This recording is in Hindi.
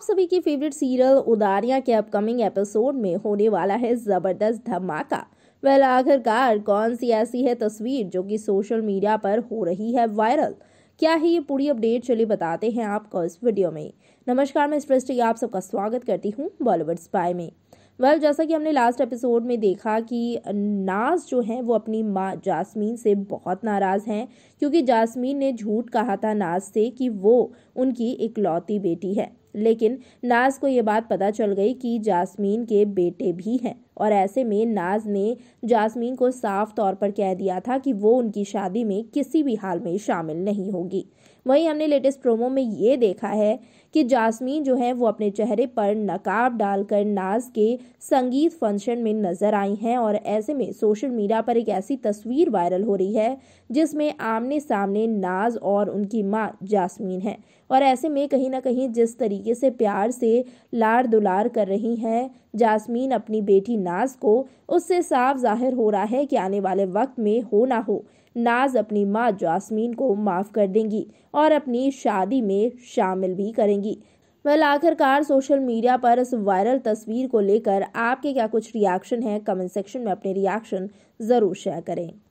आप सभी की फेवरेट सीरियल उदारिया के अपकमिंग एपिसोड में होने वाला है जबरदस्त धमाका वेल आखिरकार कौन सी ऐसी है तस्वीर जो कि सोशल मीडिया पर हो रही है वायरल क्या है ये पूरी अपडेट चलिए बताते हैं आपको इस वीडियो में नमस्कार मैं स्पृष्टि आप सबका स्वागत करती हूँ बॉलीवुड स्पाई में वेल जैसा कि हमने लास्ट एपिसोड में देखा कि नाज जो हैं वो अपनी माँ जासमीन से बहुत नाराज़ हैं क्योंकि जासमीन ने झूठ कहा था नाज से कि वो उनकी इकलौती बेटी है लेकिन नाज को ये बात पता चल गई कि जासमीन के बेटे भी हैं और ऐसे में नाज ने जासमीन को साफ तौर पर कह दिया था कि वो उनकी शादी में किसी भी हाल में शामिल नहीं होगी वहीं हमने लेटेस्ट प्रोमो में ये देखा है कि जासमीन जो है वो अपने चेहरे पर नकाब डालकर नाज के संगीत फंक्शन में नजर आई हैं और ऐसे में सोशल मीडिया पर एक ऐसी तस्वीर वायरल हो रही है जिसमें आमने सामने नाज और उनकी माँ जासमीन है और ऐसे में कहीं ना कहीं जिस तरीके तरीके से प्यार से लार दुलार कर रही हैं जासमीन अपनी बेटी नाज को उससे साफ जाहिर हो रहा है कि आने वाले वक्त में हो ना हो नाज अपनी माँ जासमीन को माफ़ कर देंगी और अपनी शादी में शामिल भी करेंगी वेल आखिरकार सोशल मीडिया पर इस वायरल तस्वीर को लेकर आपके क्या कुछ रिएक्शन है कमेंट सेक्शन में अपने रिएक्शन ज़रूर शेयर करें